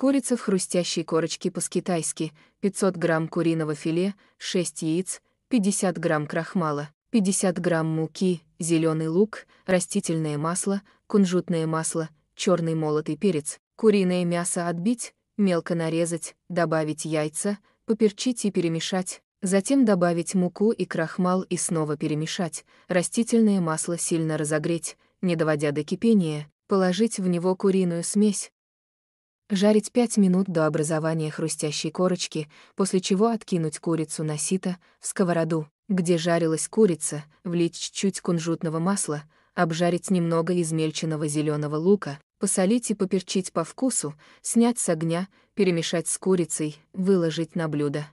Курица в хрустящей корочке по-скитайски, 500 грамм куриного филе, 6 яиц, 50 грамм крахмала, 50 грамм муки, зеленый лук, растительное масло, кунжутное масло, черный молотый перец, куриное мясо отбить, мелко нарезать, добавить яйца, поперчить и перемешать, затем добавить муку и крахмал и снова перемешать, растительное масло сильно разогреть, не доводя до кипения, положить в него куриную смесь, Жарить 5 минут до образования хрустящей корочки, после чего откинуть курицу на сито, в сковороду, где жарилась курица, влить чуть-чуть кунжутного масла, обжарить немного измельченного зеленого лука, посолить и поперчить по вкусу, снять с огня, перемешать с курицей, выложить на блюдо.